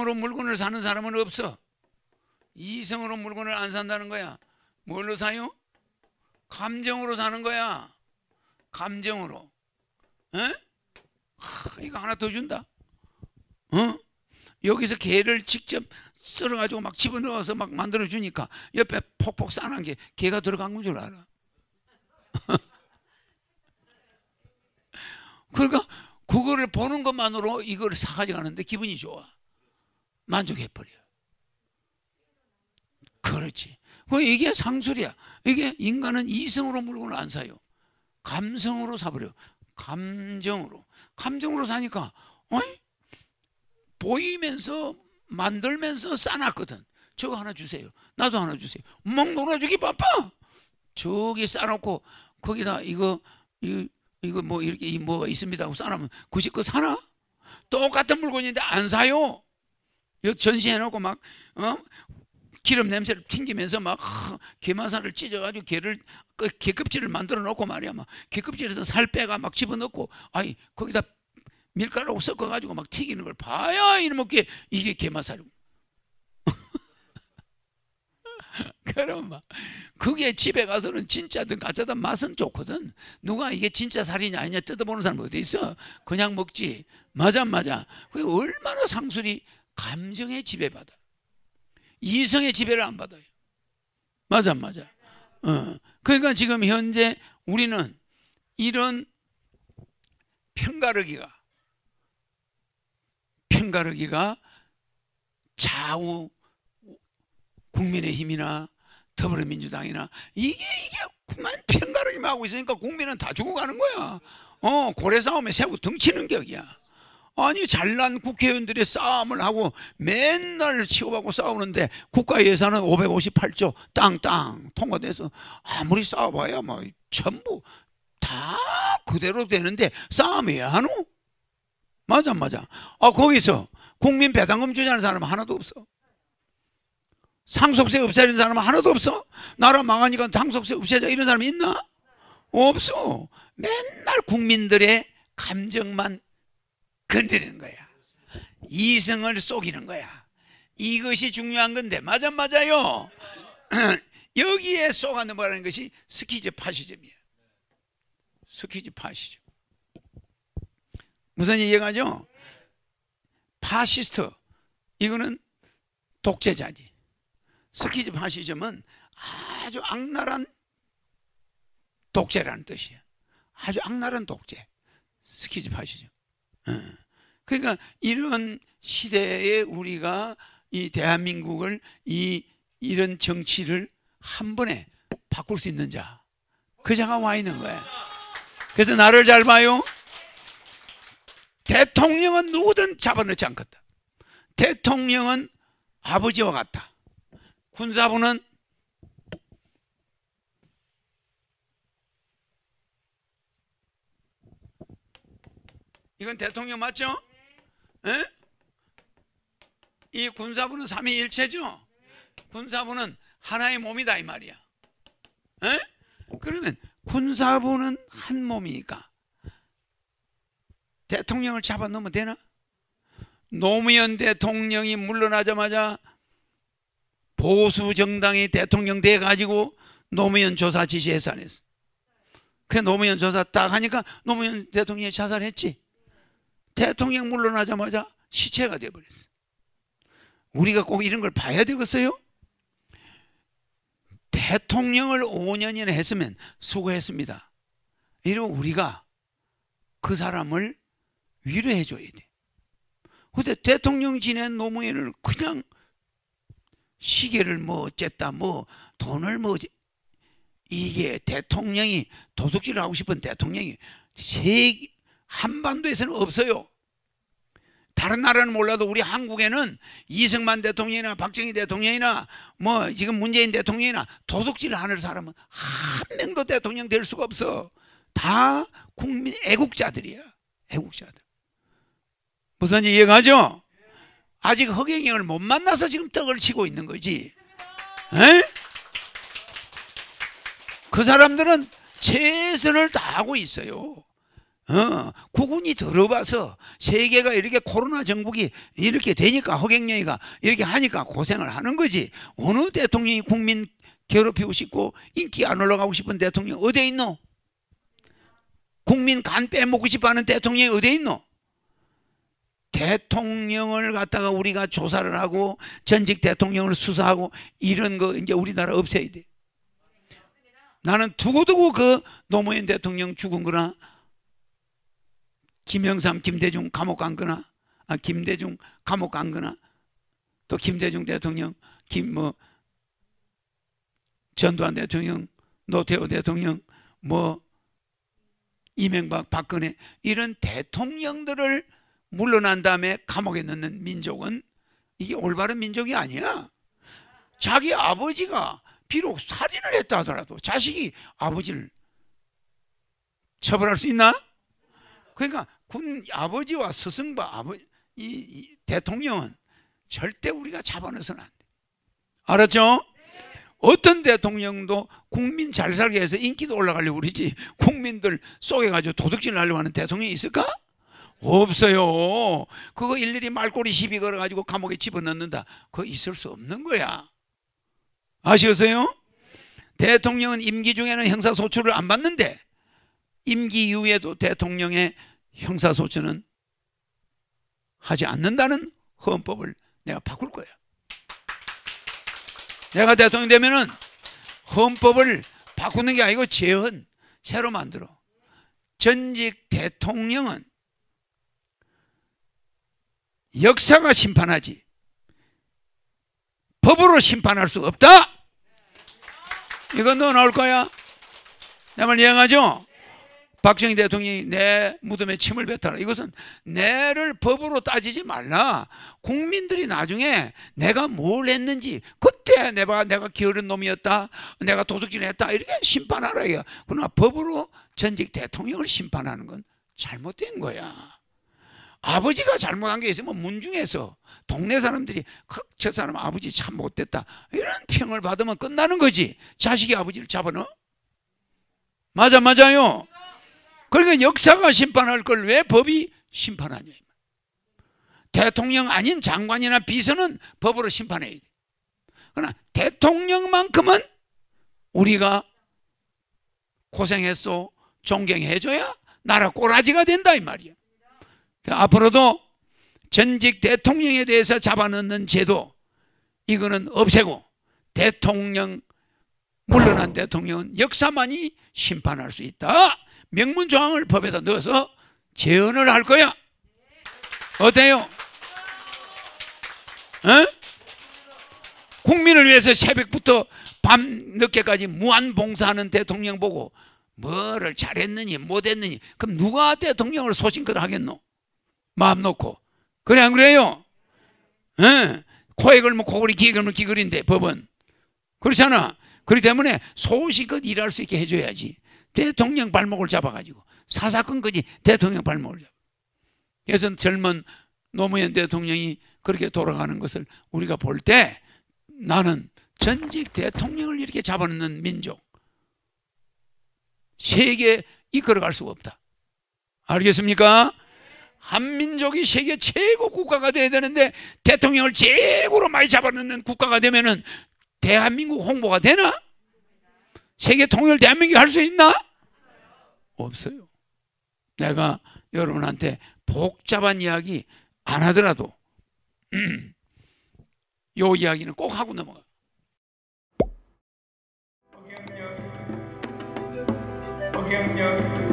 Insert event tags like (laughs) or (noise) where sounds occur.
이성 으로 물건을 사는 사람은 없어. 이성으로 물건을 안 산다는 거야. 뭘로 사요? 감정으로 사는 거야. 감정으로. 에? 하, 이거 하나 더 준다. 어? 여기서 개를 직접 썰어가지고 막 집어넣어서 막 만들어주니까 옆에 폭폭 싸는 게 개가 들어간 건 줄 알아. (laughs) 그러니까 그거를 보는 것만으로 이걸 사가지고 가는데 기분이 좋아. 만족해버려. 그렇지. 이게 상술이야. 이게 인간은 이성으로 물건을 안 사요. 감성으로 사버려. 감정으로. 감정으로 사니까, 어이? 보이면서 만들면서 싸놨거든. 저거 하나 주세요. 나도 하나 주세요. 막 놀아주기 바빠. 저기 싸놓고 거기다 이거 이, 거 이거 뭐 이렇게 뭐가 있습니다 하고 싸놓으면 굳이 그 사나? 똑같은 물건인데 안 사요. 전시해놓고 막 어? 기름 냄새를 튕기면서 막 어, 개마살을 찢어가지고 개를 그 개껍질을 만들어 놓고 말이야 막 개껍질에서 살 빼가 막 집어넣고 아이 거기다 밀가루 섞어가지고 막 튀기는 걸 봐야 이놈의 게 이게 개마살이 (laughs) 그럼 막 그게 집에 가서는 진짜든 가짜든 맛은 좋거든 누가 이게 진짜 살이냐 아니냐 뜯어보는 사람 어디 있어 그냥 먹지 맞아 맞아 그게 얼마나 상술이 감정에 지배받아. 이성의 지배를 안 받아요. 맞아, 맞아. 어. 그러니까 지금 현재 우리는 이런 편가르기가 편가르기가 좌우 국민의힘이나 더불어민주당이나 이게 이게만 편가르기만 하고 있으니까 국민은 다 죽어가는 거야. 어 고래 싸움에 새우 등치는 격이야. 아니 잘난 국회의원들이 싸움을 하고 맨날 치고받고 싸우는데 국가 예산은 558조 땅땅 통과돼서 아무리 싸워봐야 뭐 전부 다 그대로 되는데 싸움이야 하노? 맞아 맞아 아 거기서 국민 배당금 주자는 사람 하나도 없어 상속세 없애는 사람 하나도 없어 나라 망하니까 상속세 없애자 이런 사람 있나? 없어 맨날 국민들의 감정만 건드리는 거야. 이성을 속이는 거야. 이것이 중요한 건데 맞아 맞아요. (clears throat) 여기에 속아 는어가는 것이 스키즈 파시즘이야. 스키즈 파시즘. 무슨 얘기가죠? 파시스트 이거는 독재자지. 스키즈 파시즘은 아주 악랄한 독재라는 뜻이야. 아주 악랄한 독재. 스키즈 파시즘. 예. 그러니까 이런 시대에 우리가 이 대한민국을 이 이런 정치를 한 번에 바꿀 수 있는 자. 그 자가 와 있는 거야 그래서 나를 잘 봐요. 대통령은 누구든 잡아넣지 않겠다. 대통령은 아버지와 같다. 군사부는 이건 대통령 맞죠? 에? 예? 이 군사부는 삼위일체죠. 군사부는 하나의 몸이다 이 말이야. 에? 예? 그러면 군사부는 한 몸이니까 대통령을 잡아넣으면 되나? 노무현 대통령이 물러나자마자 보수 정당이 대통령 돼 가지고 노무현 조사 지시 해산했어. 그 노무현 조사 딱 하니까 노무현 대통령이 자살했지. 대통령 물러나자마자 시체가 되어버렸어요. 우리가 꼭 이런 걸 봐야 되겠어요? 대통령을 5년이나 했으면 수고했습니다. 이러면 우리가 그 사람을 위로해 줘야 돼. 근데 대통령 지낸 노무현을 그냥 시계를 뭐 어쨌다 뭐 돈을 뭐 이게 대통령이 도둑질을 하고 싶은 대통령이 세 한반도에서는 없어요. 다른 나라는 몰라도 우리 한국에는 이승만 대통령이나 박정희 대통령이나 뭐 지금 문재인 대통령이나 도둑질 하는 사람은 한 명도 대통령 될 수가 없어. 다 국민 애국자들이야. 애국자들. 무슨 지이가죠 아직 허경영을 못 만나서 지금 떡을 치고 있는 거지. 에? 그 사람들은 최선을 다하고 있어요. 어, 구군이 들어봐서 세계가 이렇게 코로나 정국이 이렇게 되니까 허경영이가 이렇게 하니까 고생을 하는 거지 어느 대통령이 국민 괴롭히고 싶고 인기 안 올라가고 싶은 대통령 어디 에 있노? 국민 간 빼먹고 싶어하는 대통령이 어디 에 있노? 대통령을 갖다가 우리가 조사를 하고 전직 대통령을 수사하고 이런 거 이제 우리나라 없애야 돼 나는 두고두고 그 노무현 대통령 죽은 거나 김영삼, 김대중 감옥 간 거나, 아, 김대중 감옥 간 거나, 또 김대중 대통령, 김, 뭐, 전두환 대통령, 노태우 대통령, 뭐, 이명박, 박근혜, 이런 대통령들을 물러난 다음에 감옥에 넣는 민족은 이게 올바른 민족이 아니야. 자기 아버지가 비록 살인을 했다 하더라도 자식이 아버지를 처벌할 수 있나? 그러니까 군 아버지와 스승과 아버 이, 이 대통령은 절대 우리가 잡아넣어서는 안 돼. 알았죠? 어떤 대통령도 국민 잘 살게 해서 인기도 올라가려고 그러지 국민들 속에 가지고 도둑질 하려고 하는 대통령이 있을까? 없어요 그거 일일이 말꼬리 시비 걸어가지고 감옥에 집어넣는다 그거 있을 수 없는 거야 아시겠어요? 대통령은 임기 중에는 형사소출을 안 받는데 임기 이후에도 대통령의 형사소송는 하지 않는다는 헌법을 내가 바꿀 거야. 내가 대통령 되면은 헌법을 바꾸는 게 아니고 재헌 새로 만들어. 전직 대통령은 역사가 심판하지 법으로 심판할 수 없다. 이건 너 나올 거야. 내말 이해하죠? 박정희 대통령이 내 무덤에 침을 뱉어라. 이것은 내를 법으로 따지지 말라. 국민들이 나중에 내가 뭘 했는지 그때 내가 내가 게으른 놈이었다. 내가 도둑질했다. 을 이렇게 심판하라 이거. 그러나 법으로 전직 대통령을 심판하는 건 잘못된 거야. 아버지가 잘못한 게 있으면 문중에서 동네 사람들이 저 사람 아버지 참 못됐다 이런 평을 받으면 끝나는 거지 자식이 아버지를 잡아넣어? 맞아 맞아요 그러니까 역사가 심판할 걸 왜 법이 심판하냐. 대통령 아닌 장관이나 비서는 법으로 심판해야 돼. 그러나 대통령만큼은 우리가 고생했소, 존경해줘야 나라 꼬라지가 된다 이 말이야. 앞으로도 전직 대통령에 대해서 잡아넣는 제도 이거는 없애고 대통령 물러난 대통령은 역사만이 심판할 수 있다. 명문 조항을 법에다 넣어서 재언을할 거야. 어때요? 어? 국민을 위해서 새벽부터 밤늦게까지 무한봉사하는 대통령 보고 뭐를 잘했느니 못했느니 그럼 누가 대통령을 소신껏 하겠노? 마음 놓고 그래 안 그래요? 에? 어? 코에 걸면 코걸이 귀에 걸면 귀걸인데 법은 그렇잖아 그렇기 때문에 소신껏 일할 수 있게 해줘야지 대통령 발목을 잡아가지고 사사건건이 대통령 발목을 잡아. 그래서 젊은 노무현 대통령이 그렇게 돌아가는 것을 우리가 볼 때 나는 전직 대통령을 이렇게 잡아놓는 민족 세계 이끌어갈 수가 없다. 알겠습니까? 한민족이 세계 최고 국가가 돼야 되는데 대통령을 최고로 많이 잡아놓는 국가가 되면은 대한민국 홍보가 되나? 세계 통일 대한민국이 할 수 있나? 없어요. 내가 여러분한테 복잡한 이야기 안 하더라도 (clears throat) 요 이야기는 꼭 하고 넘어가. 경영 경영